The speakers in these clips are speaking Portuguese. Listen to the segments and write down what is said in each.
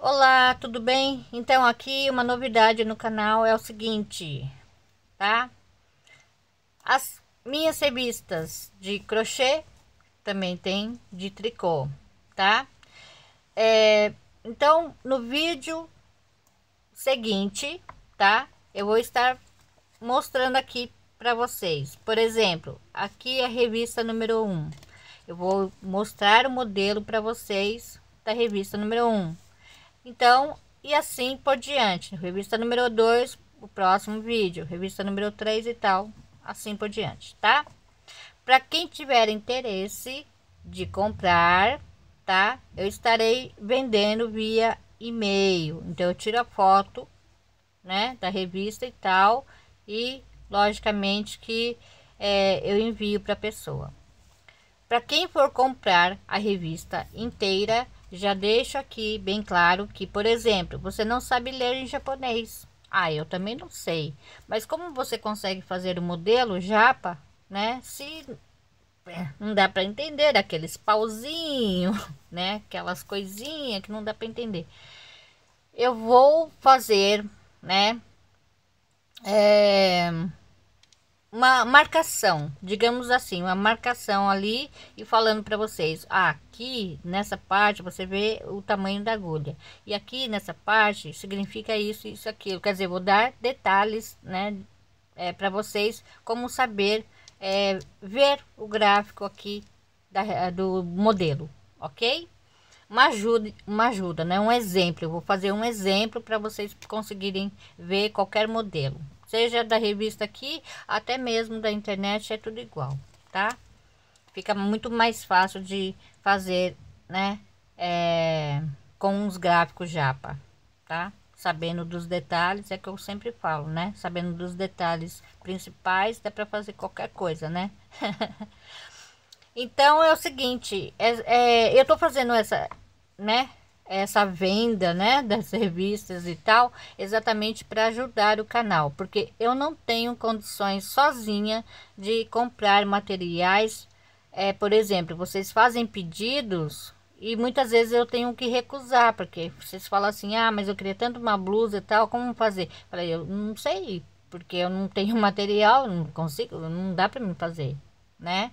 Olá, tudo bem? Então aqui uma novidade no canal é o seguinte, tá? As minhas revistas de crochê também tem de tricô, tá? É, então no vídeo seguinte, tá? Eu vou estar mostrando aqui para vocês. Por exemplo, aqui é a revista número 1. Um. Eu vou mostrar o modelo para vocês da revista número 1. Um. Então, e assim por diante. Revista número 2, o próximo vídeo. Revista número 3 e tal, assim por diante, tá? Para quem tiver interesse de comprar, tá? Eu estarei vendendo via e-mail. Então, eu tiro a foto, né, da revista e tal. E, logicamente, que é, eu envio para a pessoa. Para quem for comprar a revista inteira, já deixo aqui bem claro que, por exemplo, você não sabe ler em japonês. Ah, eu também não sei. Mas como você consegue fazer o modelo japa, né? Se é, não dá para entender aqueles pauzinhos, né? Aquelas coisinhas que não dá para entender. Eu vou fazer, né? É, uma marcação, digamos assim, uma marcação ali e falando para vocês, ah, aqui nessa parte você vê o tamanho da agulha e aqui nessa parte significa isso, isso, aquilo. Quer dizer, vou dar detalhes, né, é, para vocês como saber é, ver o gráfico aqui da, do modelo, ok? Uma ajuda, uma ajuda, né? Um exemplo. Eu vou fazer um exemplo para vocês conseguirem ver qualquer modelo. Seja da revista aqui, até mesmo da internet, é tudo igual, tá? Fica muito mais fácil de fazer, né? É, com os gráficos japa, tá? Sabendo dos detalhes, é que eu sempre falo, né? Sabendo dos detalhes principais, dá para fazer qualquer coisa, né? Então é o seguinte, é, é, eu tô fazendo essa, né? essa venda né, das revistas e tal, exatamente para ajudar o canal, porque eu não tenho condições sozinha de comprar materiais. É, por exemplo, vocês fazem pedidos e muitas vezes eu tenho que recusar, porque vocês falam assim: ah, mas eu queria tanto uma blusa e tal, como fazer? Para eu não sei, porque eu não tenho material, não consigo, não dá para mim fazer, né?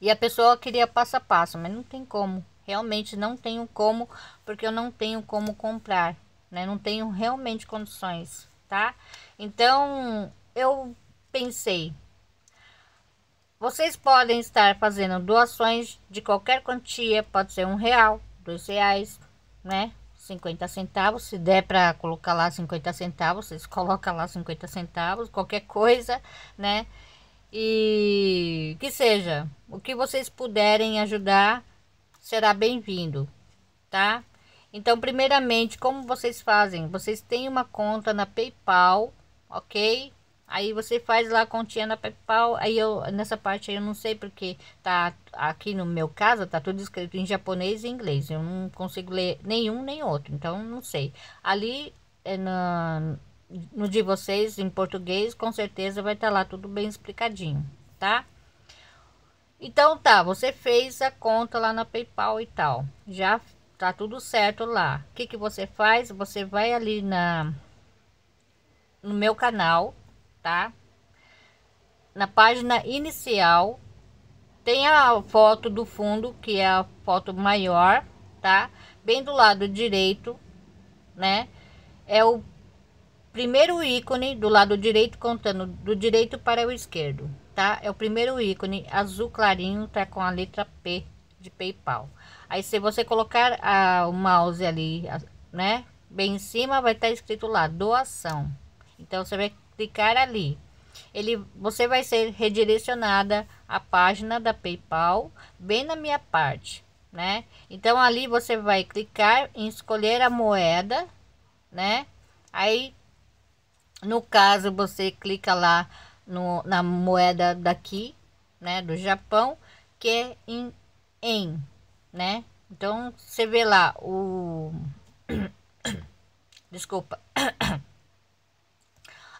E a pessoa queria passo a passo, mas não tem como. Realmente não tenho como, porque eu não tenho como comprar, né? Não tenho realmente condições, tá? Então, eu pensei, vocês podem estar fazendo doações de qualquer quantia, pode ser um real, dois reais, né? 50 centavos, se der para colocar lá 50 centavos, vocês colocam lá 50 centavos, qualquer coisa, né? E que seja, o que vocês puderem ajudar será bem-vindo, tá? Então, primeiramente, como vocês fazem? Vocês têm uma conta na PayPal, ok? Aí você faz lá a continha na PayPal. Aí eu nessa parte aí eu não sei porque tá aqui no meu caso tá tudo escrito em japonês e inglês. Eu não consigo ler nenhum nem outro, então não sei. Ali é na, no de vocês em português, com certeza vai estar tá lá tudo bem explicadinho, tá? Então tá, você fez a conta lá na PayPal e tal. Já tá tudo certo lá. O que que você faz? Você vai ali na no meu canal, tá? Na página inicial tem a foto do fundo, que é a foto maior, tá? Bem do lado direito, né? É o primeiro ícone do lado direito contando do direito para o esquerdo tá? É o primeiro ícone azul clarinho, tá com a letra P de PayPal. Aí se você colocar a, ah, o mouse ali, a, né? Bem em cima vai estar tá escrito lá doação. Então você vai clicar ali. Ele, você vai ser redirecionada à página da PayPal, bem na minha parte, né? Então ali você vai clicar em escolher a moeda, né? Aí no caso você clica lá no, na moeda daqui, né, do Japão, que é em em, né? Então você vê lá o desculpa.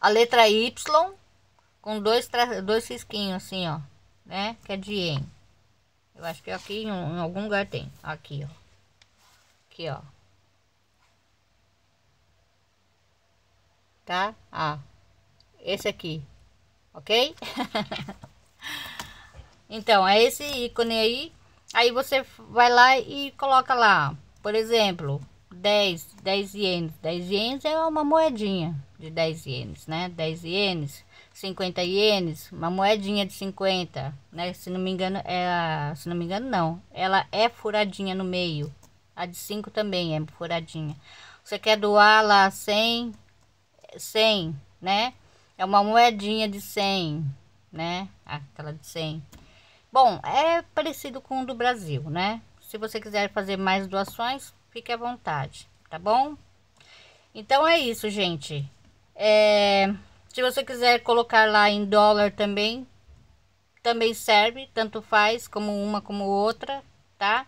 A letra Y com dois dois risquinhos assim, ó, né? Que é de em. Eu acho que aqui em, em algum lugar tem. Aqui, ó. Aqui, ó. Tá? Ah. Esse aqui ok? então, é esse ícone aí. Aí você vai lá e coloca lá, por exemplo, 10, 10 ienes. 10 ienes é uma moedinha de 10 ienes, né? 10 ienes, 50 ienes, uma moedinha de 50, né? Se não me engano, é, se não me engano não, ela é furadinha no meio. A de 5 também é furadinha. Você quer doar lá 100, 100, né? É uma moedinha de 100, né? Aquela de 100. Bom, é parecido com o do Brasil, né? Se você quiser fazer mais doações, fique à vontade, tá bom? Então é isso, gente. É, se você quiser colocar lá em dólar também, também serve, tanto faz como uma como outra, tá?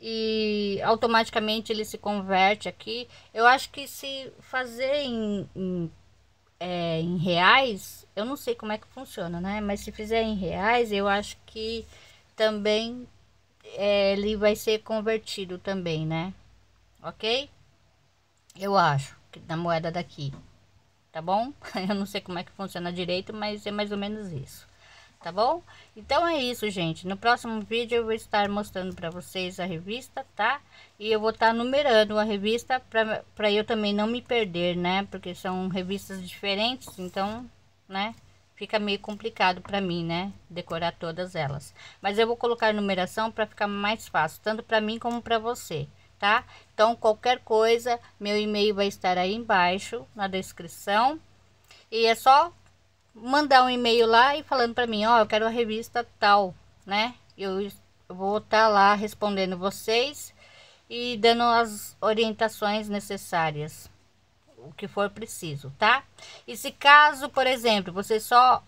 E automaticamente ele se converte aqui. Eu acho que se fazer em, em é, em reais, eu não sei como é que funciona, né? Mas se fizer em reais, eu acho que também é, ele vai ser convertido também, né? Ok? Eu acho que da moeda daqui, tá bom? Eu não sei como é que funciona direito, mas é mais ou menos isso tá bom? Então é isso, gente. No próximo vídeo eu vou estar mostrando para vocês a revista, tá? E eu vou estar tá numerando a revista para eu também não me perder, né? Porque são revistas diferentes, então, né? Fica meio complicado para mim, né? Decorar todas elas. Mas eu vou colocar numeração para ficar mais fácil, tanto para mim como para você, tá? Então, qualquer coisa, meu e-mail vai estar aí embaixo na descrição. E é só mandar um e-mail lá e falando para mim, ó, oh, eu quero a revista tal, né? Eu vou estar tá lá respondendo vocês e dando as orientações necessárias, o que for preciso, tá? E se caso, por exemplo, você só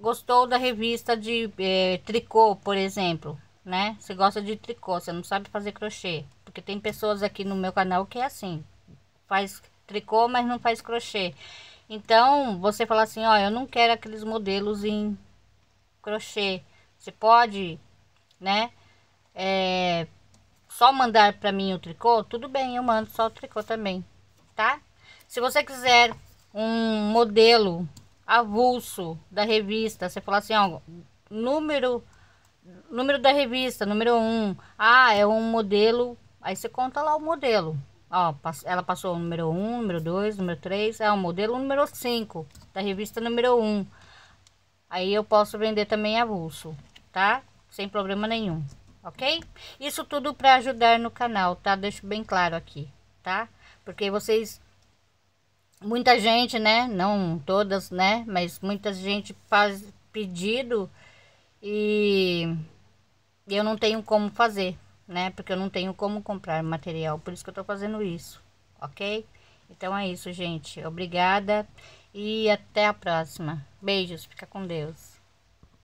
gostou da revista de eh, tricô, por exemplo, né? Você gosta de tricô, você não sabe fazer crochê, porque tem pessoas aqui no meu canal que é assim, faz tricô, mas não faz crochê. Então, você fala assim, ó, eu não quero aqueles modelos em crochê. Você pode, né, é, só mandar para mim o tricô? Tudo bem, eu mando só o tricô também, tá? Se você quiser um modelo avulso da revista, você fala assim, ó, número número da revista, número 1. Um. Ah, é um modelo. Aí você conta lá o modelo, Ó, ela passou o número 1, número 2, número 3. É o modelo número 5 da revista número 1. Aí eu posso vender também avulso, tá? Sem problema nenhum, ok? Isso tudo para ajudar no canal, tá? Deixo bem claro aqui, tá? Porque vocês... Muita gente, né? Não todas, né? Mas muita gente faz pedido e eu não tenho como fazer, né? Porque eu não tenho como comprar material, por isso que eu tô fazendo isso, ok? Então é isso, gente. Obrigada e até a próxima. Beijos, fica com Deus.